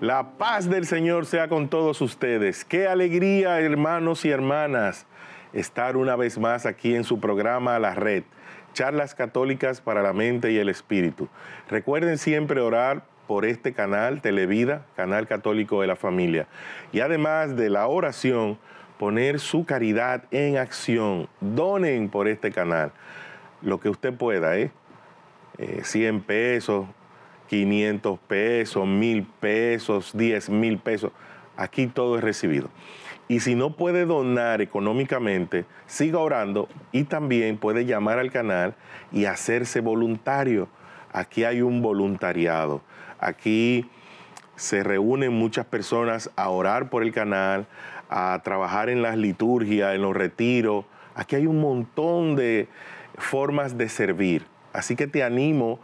La paz del Señor sea con todos ustedes. Qué alegría, hermanos y hermanas, estar una vez más aquí en su programa La Red, charlas católicas para la mente y el espíritu. Recuerden siempre orar por este canal, Televida, Canal Católico de la Familia. Y además de la oración, poner su caridad en acción. Donen por este canal lo que usted pueda, ¿eh? 100 eh, pesos, 500 pesos, 1000 pesos, 10 mil pesos. Aquí todo es recibido. Y si no puede donar económicamente, siga orando y también puede llamar al canal y hacerse voluntario. Aquí hay un voluntariado. Aquí se reúnen muchas personas a orar por el canal, a trabajar en las liturgias, en los retiros. Aquí hay un montón de formas de servir. Así que te animo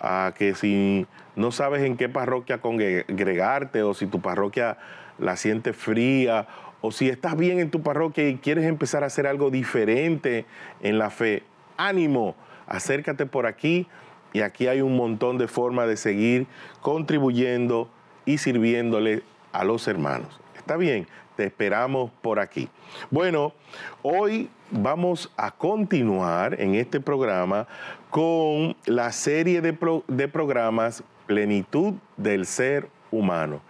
a que si no sabes en qué parroquia congregarte o si tu parroquia la siente fría o si estás bien en tu parroquia y quieres empezar a hacer algo diferente en la fe, ánimo, acércate por aquí y aquí hay un montón de formas de seguir contribuyendo y sirviéndole a los hermanos. ¿Está bien? Te esperamos por aquí. Bueno, hoy vamos a continuar en este programa con la serie de, programas Plenitud del Ser Humano,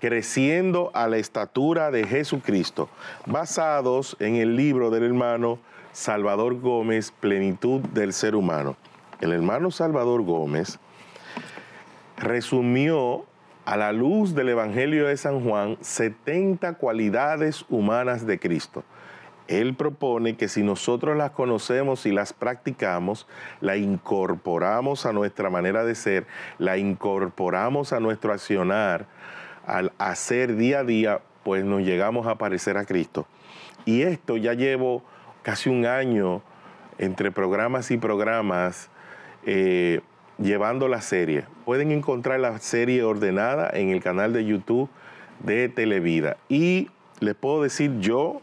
creciendo a la estatura de Jesucristo, basados en el libro del hermano Salvador Gómez, Plenitud del Ser Humano. El hermano Salvador Gómez resumió a la luz del Evangelio de San Juan 70 cualidades humanas de Cristo. Él propone que si nosotros las conocemos y las practicamos, la incorporamos a nuestra manera de ser, la incorporamos a nuestro accionar, al hacer día a día, pues nos llegamos a parecer a Cristo. Y esto ya llevo casi un año entre programas y programas eh, llevando la serie. Pueden encontrar la serie ordenada en el canal de YouTube de Televida. Y les puedo decir yo,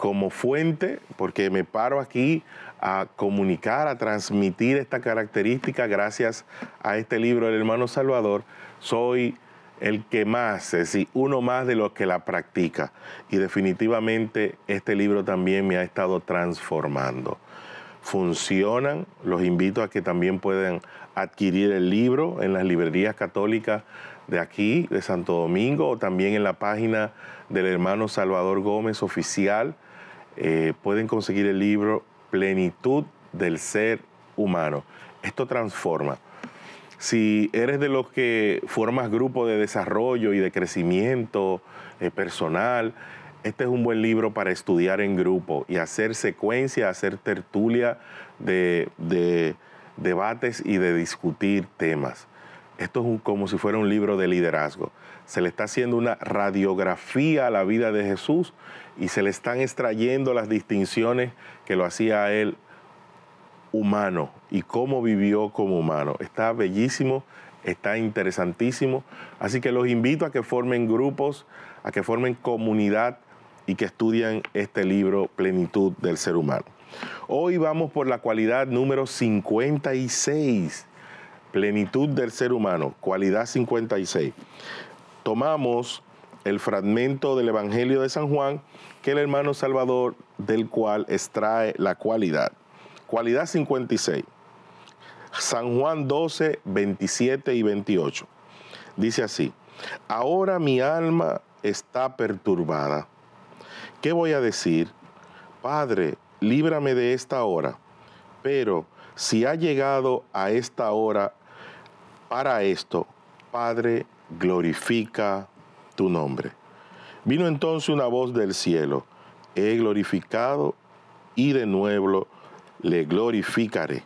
como fuente, porque me paro aquí a comunicar, a transmitir esta característica gracias a este libro del hermano Salvador, soy el que más, es decir, uno más de los que la practica. Y definitivamente este libro también me ha estado transformando. Funcionan, los invito a que también puedan adquirir el libro en las librerías católicas de aquí, de Santo Domingo, o también en la página del hermano Salvador Gómez Oficial eh, pueden conseguir el libro Plenitud del Ser Humano. Esto transforma. Si eres de los que formas grupos de desarrollo y de crecimiento eh, personal, este es un buen libro para estudiar en grupo y hacer secuencia, hacer tertulia de debates y de discutir temas. Esto es como si fuera un libro de liderazgo. Se le está haciendo una radiografía a la vida de Jesús y se le están extrayendo las distinciones que lo hacía a él humano y cómo vivió como humano. Está bellísimo, está interesantísimo. Así que los invito a que formen grupos, a que formen comunidad y que estudien este libro Plenitud del Ser Humano. Hoy vamos por la cualidad número 56 plenitud del ser humano, cualidad 56. Tomamos el fragmento del Evangelio de San Juan que el hermano Salvador del cual extrae la cualidad. Cualidad 56. San Juan 12, 27 y 28. Dice así, ahora mi alma está perturbada. ¿Qué voy a decir? Padre, líbrame de esta hora. Pero si ha llegado a esta hora para esto, Padre, glorifica tu nombre. Vino entonces una voz del cielo, he glorificado y de nuevo le glorificaré.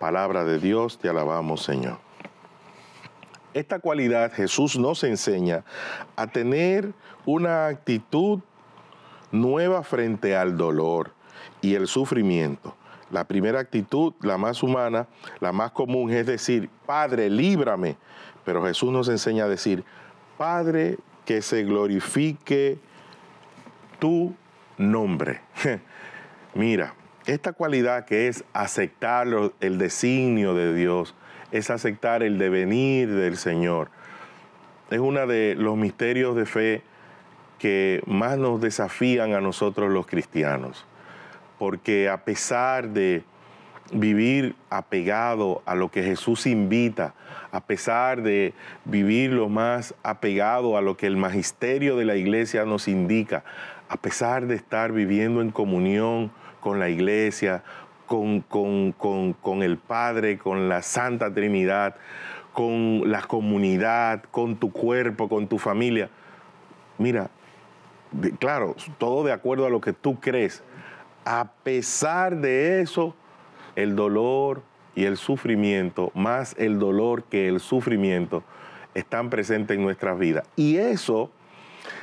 Palabra de Dios, te alabamos Señor. Esta cualidad Jesús nos enseña a tener una actitud nueva frente al dolor y el sufrimiento. La primera actitud, la más humana, la más común, es decir, Padre, líbrame. Pero Jesús nos enseña a decir, Padre, que se glorifique tu nombre. Mira, esta cualidad que es aceptar el designio de Dios, es aceptar el devenir del Señor, es uno de los misterios de fe que más nos desafían a nosotros los cristianos porque a pesar de vivir apegado a lo que Jesús invita, a pesar de vivir lo más apegado a lo que el magisterio de la iglesia nos indica, a pesar de estar viviendo en comunión con la iglesia, con, con, con, el Padre, con la Santa Trinidad, con la comunidad, con tu cuerpo, con tu familia. Mira, claro, todo de acuerdo a lo que tú crees, a pesar de eso, el dolor y el sufrimiento, más el dolor que el sufrimiento, están presentes en nuestras vidas. Y eso,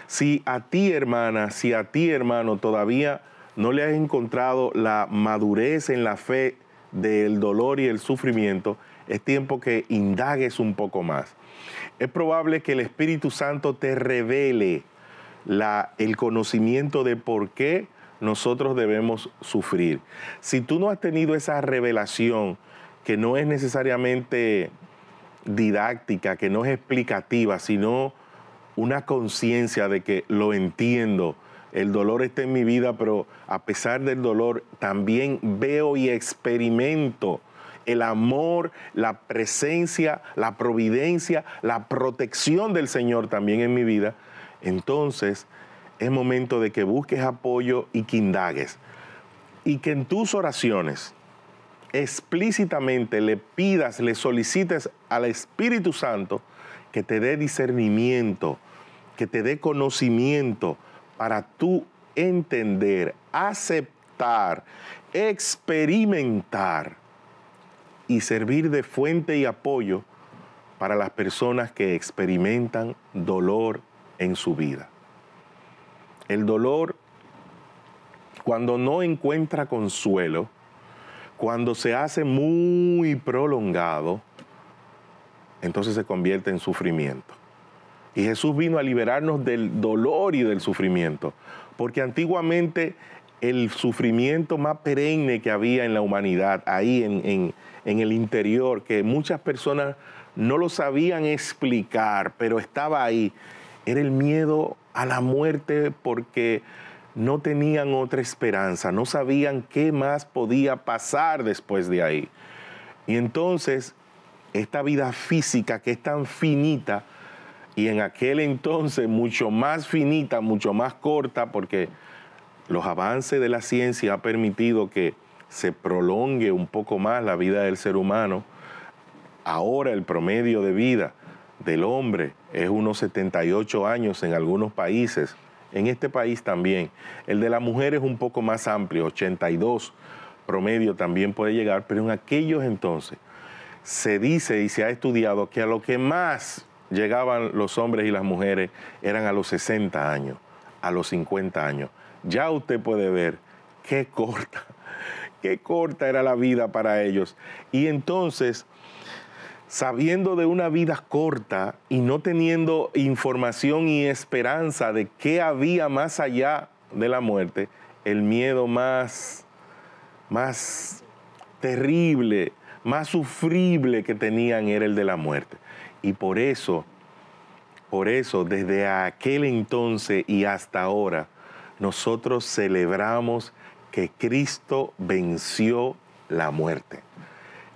si a ti hermana, si a ti hermano todavía no le has encontrado la madurez en la fe del dolor y el sufrimiento, es tiempo que indagues un poco más. Es probable que el Espíritu Santo te revele el conocimiento de por qué nosotros debemos sufrir. Si tú no has tenido esa revelación, que no es necesariamente didáctica, que no es explicativa, sino una conciencia de que lo entiendo, el dolor está en mi vida, pero a pesar del dolor también veo y experimento el amor, la presencia, la providencia, la protección del Señor también en mi vida, entonces es momento de que busques apoyo y que indagues. Y que en tus oraciones explícitamente le pidas, le solicites al Espíritu Santo que te dé discernimiento, que te dé conocimiento para tú entender, aceptar, experimentar y servir de fuente y apoyo para las personas que experimentan dolor en su vida. El dolor, cuando no encuentra consuelo, cuando se hace muy prolongado, entonces se convierte en sufrimiento. Y Jesús vino a liberarnos del dolor y del sufrimiento, porque antiguamente el sufrimiento más perenne que había en la humanidad, ahí en, el interior, que muchas personas no lo sabían explicar, pero estaba ahí, era el miedo a la muerte porque no tenían otra esperanza, no sabían qué más podía pasar después de ahí. Y entonces, esta vida física que es tan finita, y en aquel entonces mucho más finita, mucho más corta, porque los avances de la ciencia han permitido que se prolongue un poco más la vida del ser humano. Ahora el promedio de vida del hombre es unos 78 años en algunos países, en este país también. El de la mujer es un poco más amplio, 82 promedio también puede llegar, pero en aquellos entonces se dice y se ha estudiado que a lo que más llegaban los hombres y las mujeres eran a los 60 años, a los 50 años. Ya usted puede ver qué corta, qué corta era la vida para ellos. Y entonces sabiendo de una vida corta y no teniendo información y esperanza de qué había más allá de la muerte, el miedo más, más terrible, más sufrible que tenían era el de la muerte. Y por eso, por eso, desde aquel entonces y hasta ahora, nosotros celebramos que Cristo venció la muerte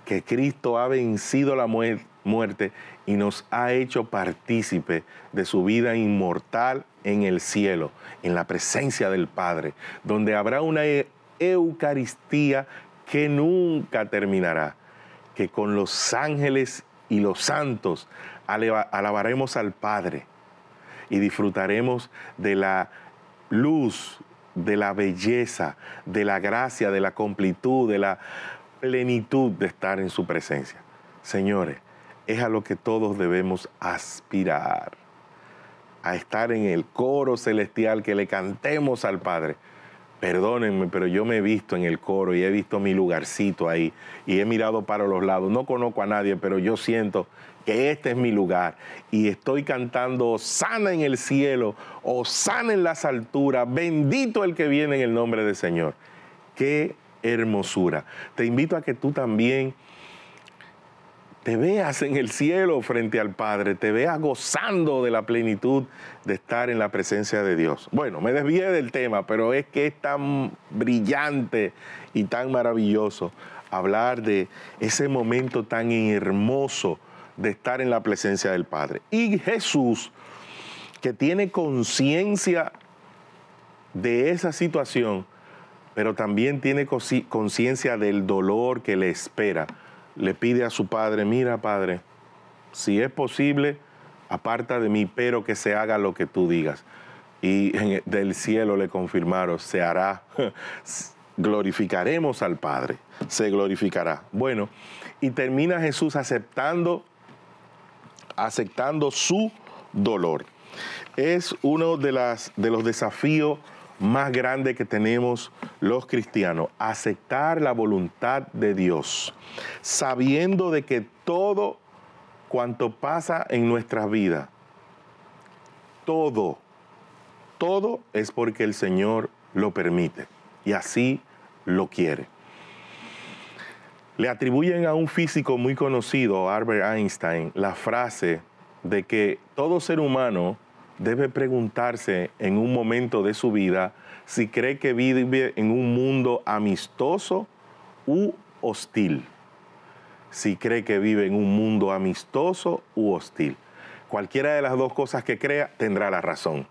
que Cristo ha vencido la muerte y nos ha hecho partícipe de su vida inmortal en el cielo, en la presencia del Padre, donde habrá una e-, Eucaristía que nunca terminará, que con los ángeles y los santos alabaremos al Padre y disfrutaremos de la luz, de la belleza, de la gracia, de la completud, de la plenitud de estar en su presencia. Señores, es a lo que todos debemos aspirar, a estar en el coro celestial que le cantemos al Padre. Perdónenme, pero yo me he visto en el coro y he visto mi lugarcito ahí y he mirado para los lados. No conozco a nadie, pero yo siento que este es mi lugar y estoy cantando sana en el cielo, o sana en las alturas, bendito el que viene en el nombre del Señor. Que hermosura. Te invito a que tú también te veas en el cielo frente al Padre, te veas gozando de la plenitud de estar en la presencia de Dios. Bueno, me desvié del tema, pero es que es tan brillante y tan maravilloso hablar de ese momento tan hermoso de estar en la presencia del Padre. Y Jesús, que tiene conciencia de esa situación, pero también tiene conciencia del dolor que le espera. Le pide a su padre, mira padre, si es posible, aparta de mí, pero que se haga lo que tú digas. Y e, del cielo le confirmaron, se hará, glorificaremos al Padre, se glorificará. Bueno, y termina Jesús aceptando, aceptando su dolor. Es uno de, las, de los desafíos más grande que tenemos los cristianos, aceptar la voluntad de Dios, sabiendo de que todo cuanto pasa en nuestra vida, todo, todo es porque el Señor lo permite y así lo quiere. Le atribuyen a un físico muy conocido, Albert Einstein, la frase de que todo ser humano debe preguntarse en un momento de su vida si cree que vive en un mundo amistoso u hostil. Si cree que vive en un mundo amistoso u hostil. Cualquiera de las dos cosas que crea tendrá la razón.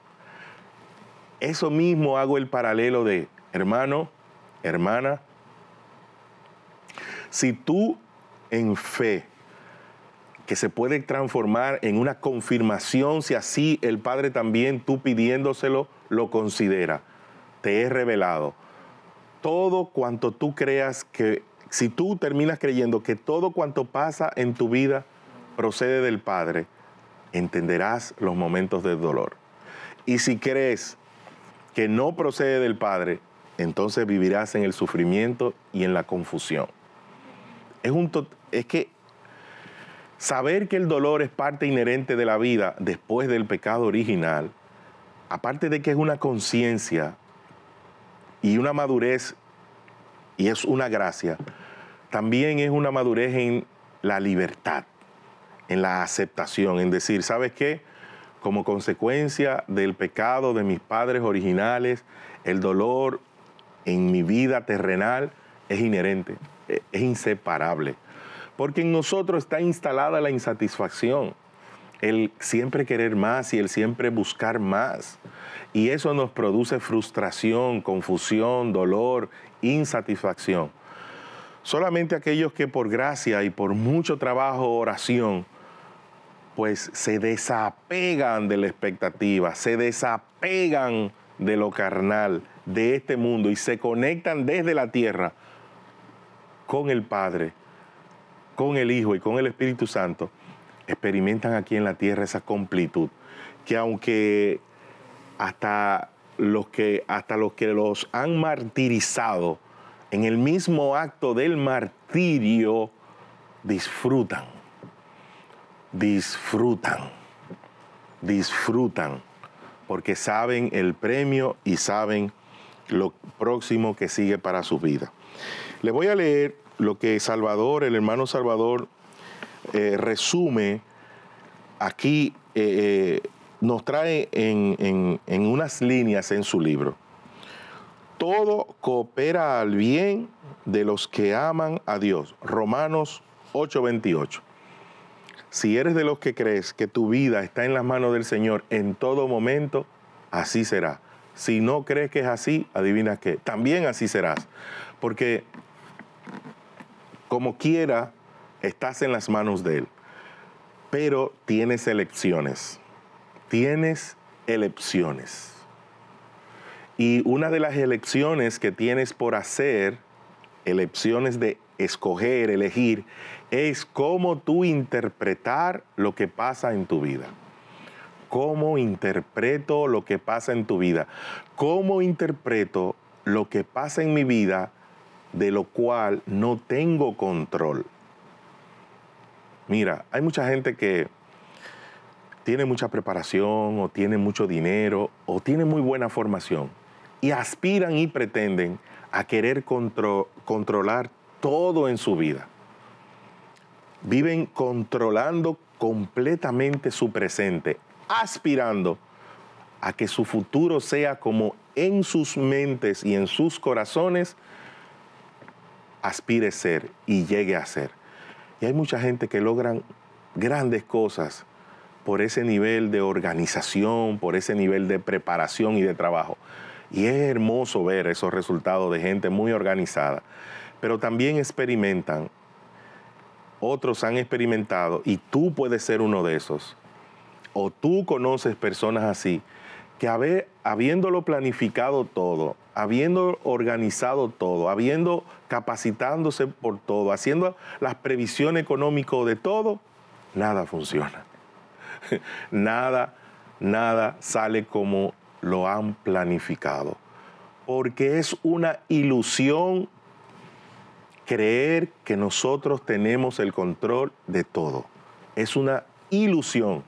Eso mismo hago el paralelo de, hermano, hermana, si tú en fe que se puede transformar en una confirmación si así el Padre también tú pidiéndoselo lo considera. Te he revelado. Todo cuanto tú creas que, si tú terminas creyendo que todo cuanto pasa en tu vida procede del Padre, entenderás los momentos de dolor. Y si crees que no procede del Padre, entonces vivirás en el sufrimiento y en la confusión. Es, un es que Saber que el dolor es parte inherente de la vida después del pecado original, aparte de que es una conciencia y una madurez y es una gracia, también es una madurez en la libertad, en la aceptación, en decir, ¿sabes qué? Como consecuencia del pecado de mis padres originales, el dolor en mi vida terrenal es inherente, e-, es inseparable porque en nosotros está instalada la insatisfacción, el siempre querer más y el siempre buscar más. Y eso nos produce frustración, confusión, dolor, insatisfacción. Solamente aquellos que por gracia y por mucho trabajo, oración, pues se desapegan de la expectativa, se desapegan de lo carnal, de este mundo y se conectan desde la tierra con el Padre con el Hijo y con el Espíritu Santo, experimentan aquí en la tierra esa completud, que aunque hasta los que, hasta los, que los han martirizado, en el mismo acto del martirio, disfrutan, disfrutan, disfrutan, porque saben el premio y saben lo próximo que sigue para su vida. Les voy a leer lo que Salvador, el hermano Salvador, eh, resume aquí, eh, eh, nos trae en, en unas líneas en su libro. Todo coopera al bien de los que aman a Dios. Romanos 8:28. Si eres de los que crees que tu vida está en las manos del Señor en todo momento, así será. Si no crees que es así, adivina qué, también así serás. Porque como quiera, estás en las manos de Él. Pero tienes elecciones. Tienes elecciones. Y una de las elecciones que tienes por hacer, elecciones de escoger, elegir, es cómo tú interpretar lo que pasa en tu vida. ¿Cómo interpreto lo que pasa en tu vida? ¿Cómo interpreto lo que pasa en mi vida de lo cual no tengo control. Mira, hay mucha gente que tiene mucha preparación o tiene mucho dinero o tiene muy buena formación y aspiran y pretenden a querer controlar todo en su vida. Viven controlando completamente su presente, aspirando a que su futuro sea como en sus mentes y en sus corazones aspire ser y llegue a ser. Y hay mucha gente que logran grandes cosas por ese nivel de organización, por ese nivel de preparación y de trabajo. Y es hermoso ver esos resultados de gente muy organizada, pero también experimentan, otros han experimentado y tú puedes ser uno de esos. O tú conoces personas así que habiéndolo planificado todo, habiendo organizado todo, habiendo capacitándose por todo, haciendo las previsiones económica de todo, nada funciona. nada, nada sale como lo han planificado. Porque es una ilusión creer que nosotros tenemos el control de todo. Es una ilusión.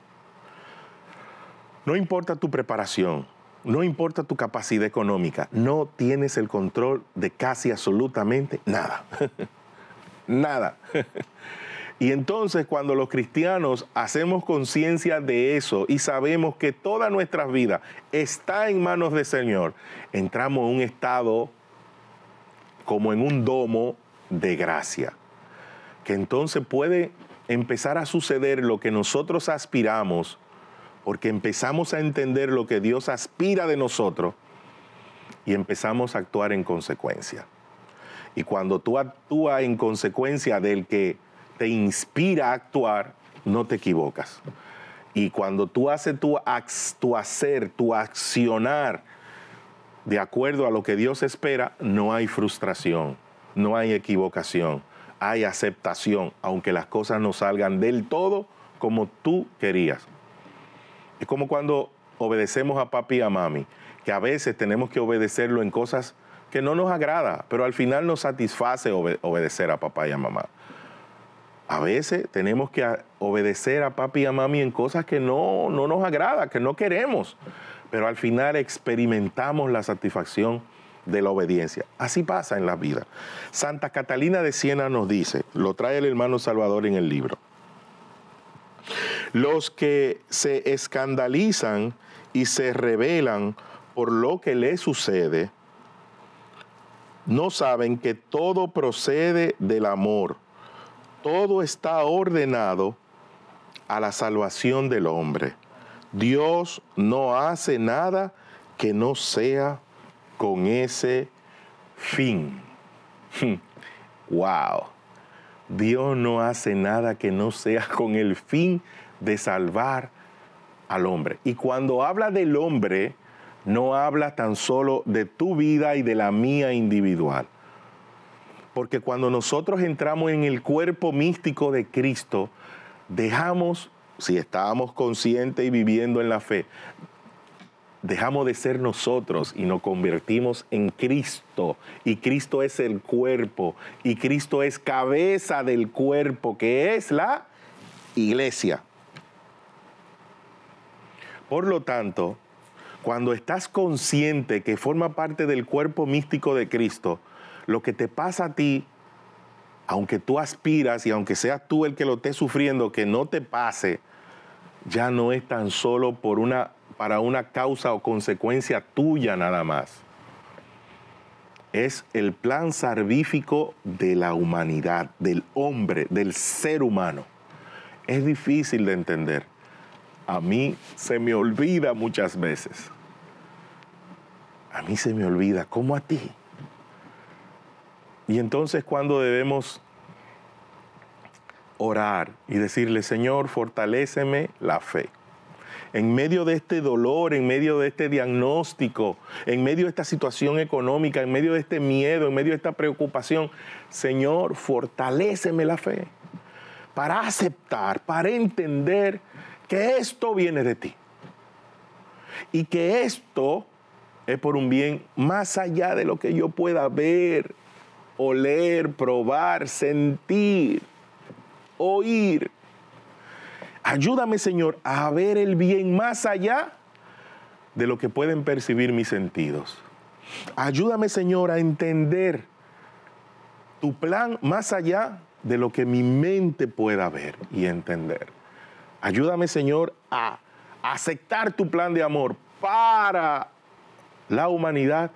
No importa tu preparación, no importa tu capacidad económica, no tienes el control de casi absolutamente nada. nada. y entonces cuando los cristianos hacemos conciencia de eso y sabemos que toda nuestra vida está en manos del Señor, entramos en un estado como en un domo de gracia, que entonces puede empezar a suceder lo que nosotros aspiramos porque empezamos a entender lo que Dios aspira de nosotros y empezamos a actuar en consecuencia. Y cuando tú actúas en consecuencia del que te inspira a actuar, no te equivocas. Y cuando tú haces tu, hacer, tu accionar de acuerdo a lo que Dios espera, no hay frustración, no hay equivocación, hay aceptación, aunque las cosas no salgan del todo como tú querías. Es como cuando obedecemos a papi y a mami, que a veces tenemos que obedecerlo en cosas que no nos agrada, pero al final nos satisface obedecer a papá y a mamá. A veces tenemos que obedecer a papi y a mami en cosas que no, no nos agrada, que no queremos, pero al final experimentamos la satisfacción de la obediencia. Así pasa en la vida. Santa Catalina de Siena nos dice, lo trae el hermano Salvador en el libro. Los que se escandalizan y se rebelan por lo que les sucede, no saben que todo procede del amor. Todo está ordenado a la salvación del hombre. Dios no hace nada que no sea con ese fin. wow. Dios no hace nada que no sea con el fin de salvar al hombre. Y cuando habla del hombre, no habla tan solo de tu vida y de la mía individual. Porque cuando nosotros entramos en el cuerpo místico de Cristo, dejamos, si estábamos conscientes y viviendo en la fe, dejamos de ser nosotros y nos convertimos en Cristo. Y Cristo es el cuerpo. Y Cristo es cabeza del cuerpo, que es la iglesia. Por lo tanto, cuando estás consciente que forma parte del cuerpo místico de Cristo, lo que te pasa a ti, aunque tú aspiras y aunque seas tú el que lo esté sufriendo, que no te pase, ya no es tan solo por una para una causa o consecuencia tuya nada más. Es el plan sarvífico de la humanidad, del hombre, del ser humano. Es difícil de entender. A mí se me olvida muchas veces. A mí se me olvida, como a ti. Y entonces cuando debemos orar y decirle, Señor, fortaléceme la fe en medio de este dolor, en medio de este diagnóstico, en medio de esta situación económica, en medio de este miedo, en medio de esta preocupación. Señor, fortaléceme la fe para aceptar, para entender que esto viene de ti y que esto es por un bien más allá de lo que yo pueda ver, oler, probar, sentir, oír. Ayúdame, Señor, a ver el bien más allá de lo que pueden percibir mis sentidos. Ayúdame, Señor, a entender tu plan más allá de lo que mi mente pueda ver y entender. Ayúdame, Señor, a aceptar tu plan de amor para la humanidad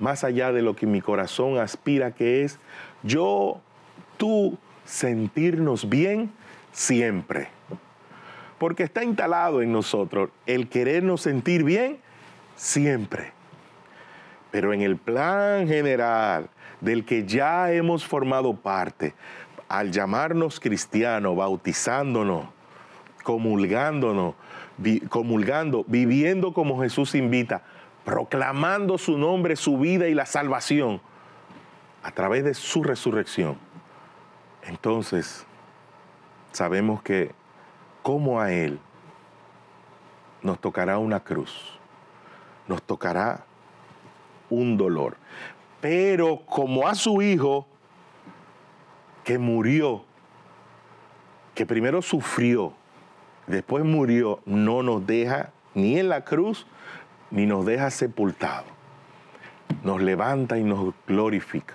más allá de lo que mi corazón aspira que es yo, tú, sentirnos bien siempre porque está instalado en nosotros el querernos sentir bien siempre. Pero en el plan general del que ya hemos formado parte, al llamarnos cristianos, bautizándonos, comulgándonos, comulgando, viviendo como Jesús invita, proclamando su nombre, su vida y la salvación a través de su resurrección. Entonces, sabemos que como a Él, nos tocará una cruz, nos tocará un dolor. Pero como a su Hijo, que murió, que primero sufrió, después murió, no nos deja ni en la cruz, ni nos deja sepultado. Nos levanta y nos glorifica.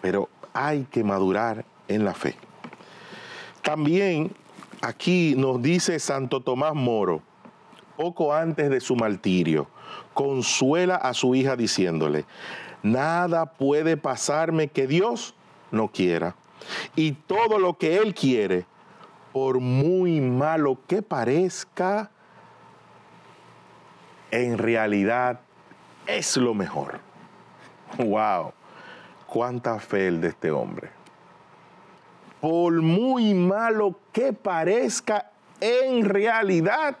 Pero hay que madurar en la fe. También Aquí nos dice Santo Tomás Moro, poco antes de su martirio, consuela a su hija diciéndole, nada puede pasarme que Dios no quiera. Y todo lo que Él quiere, por muy malo que parezca, en realidad es lo mejor. ¡Wow! ¿Cuánta fe el de este hombre? por muy malo que parezca, en realidad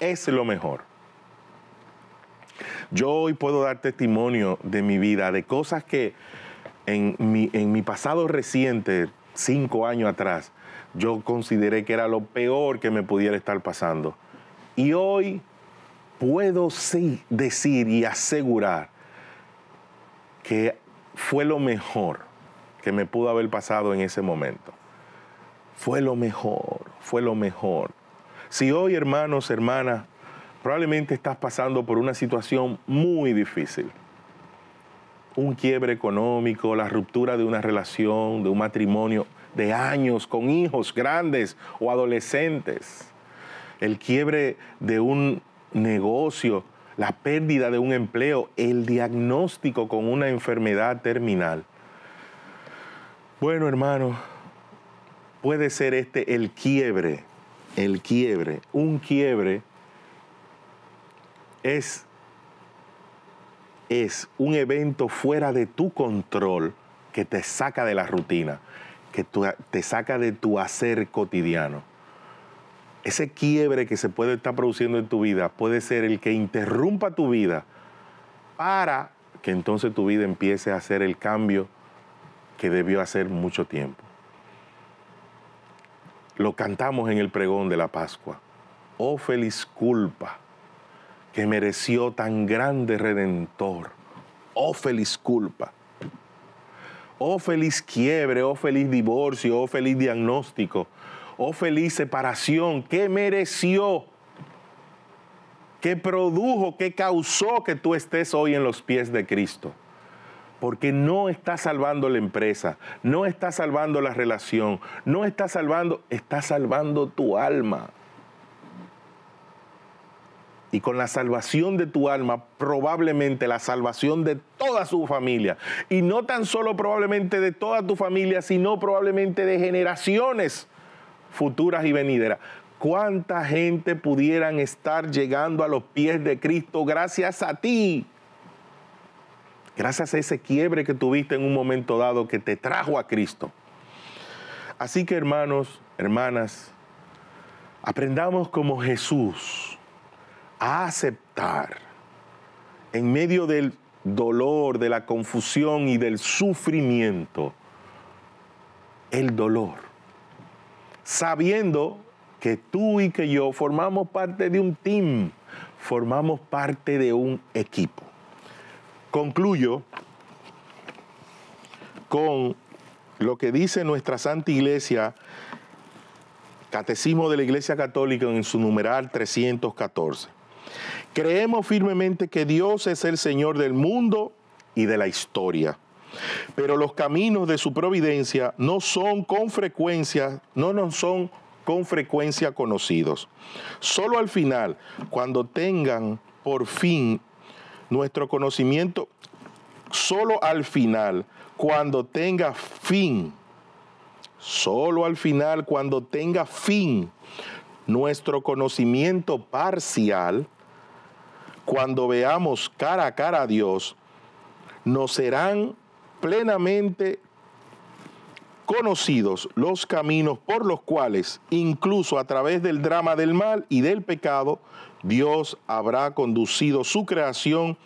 es lo mejor. Yo hoy puedo dar testimonio de mi vida, de cosas que en mi, pasado reciente, cinco años atrás, yo consideré que era lo peor que me pudiera estar pasando. Y hoy puedo sí decir y asegurar que fue lo mejor que me pudo haber pasado en ese momento. Fue lo mejor, fue lo mejor. Si hoy, hermanos, hermanas, probablemente estás pasando por una situación muy difícil, un quiebre económico, la ruptura de una relación, de un matrimonio de años, con hijos grandes o adolescentes, el quiebre de un negocio, la pérdida de un empleo, el diagnóstico con una enfermedad terminal. Bueno, hermano, puede ser este el quiebre, el quiebre. Un quiebre es, es un evento fuera de tu control que te saca de la rutina, que te saca de tu hacer cotidiano. Ese quiebre que se puede estar produciendo en tu vida puede ser el que interrumpa tu vida para que entonces tu vida empiece a hacer el cambio que debió hacer mucho tiempo. Lo cantamos en el pregón de la Pascua. Oh feliz culpa que mereció tan grande redentor. Oh feliz culpa. Oh feliz quiebre, oh feliz divorcio, oh feliz diagnóstico, oh feliz separación ¿Qué mereció que produjo, que causó que tú estés hoy en los pies de Cristo porque no está salvando la empresa, no está salvando la relación, no está salvando, está salvando tu alma. Y con la salvación de tu alma, probablemente la salvación de toda su familia. Y no tan solo probablemente de toda tu familia, sino probablemente de generaciones futuras y venideras. ¿Cuánta gente pudieran estar llegando a los pies de Cristo gracias a ti? Gracias a ese quiebre que tuviste en un momento dado que te trajo a Cristo. Así que hermanos, hermanas, aprendamos como Jesús a aceptar en medio del dolor, de la confusión y del sufrimiento, el dolor, sabiendo que tú y que yo formamos parte de un team, formamos parte de un equipo. Concluyo con lo que dice nuestra Santa Iglesia, Catecismo de la Iglesia Católica en su numeral 314. Creemos firmemente que Dios es el Señor del mundo y de la historia. Pero los caminos de su providencia no son con frecuencia, no son con frecuencia conocidos. Solo al final, cuando tengan por fin nuestro conocimiento solo al final, cuando tenga fin, solo al final, cuando tenga fin, nuestro conocimiento parcial, cuando veamos cara a cara a Dios, nos serán plenamente conocidos los caminos por los cuales, incluso a través del drama del mal y del pecado, Dios habrá conducido su creación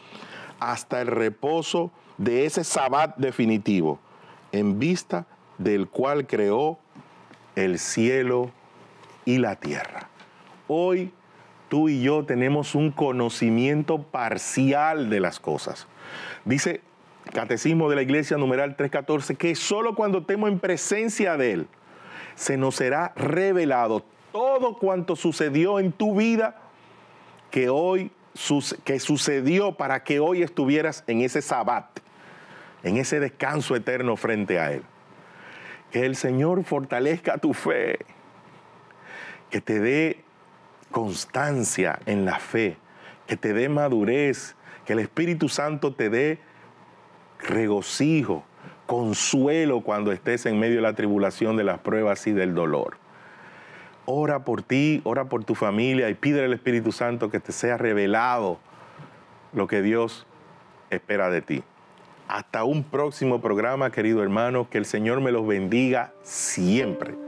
hasta el reposo de ese sabbat definitivo, en vista del cual creó el cielo y la tierra. Hoy tú y yo tenemos un conocimiento parcial de las cosas. Dice Catecismo de la Iglesia numeral 314, que solo cuando estemos en presencia de Él se nos será revelado todo cuanto sucedió en tu vida que hoy que sucedió para que hoy estuvieras en ese sabbat, en ese descanso eterno frente a Él. Que el Señor fortalezca tu fe, que te dé constancia en la fe, que te dé madurez, que el Espíritu Santo te dé regocijo, consuelo cuando estés en medio de la tribulación, de las pruebas y del dolor. Ora por ti, ora por tu familia y pide al Espíritu Santo que te sea revelado lo que Dios espera de ti. Hasta un próximo programa, querido hermano, que el Señor me los bendiga siempre.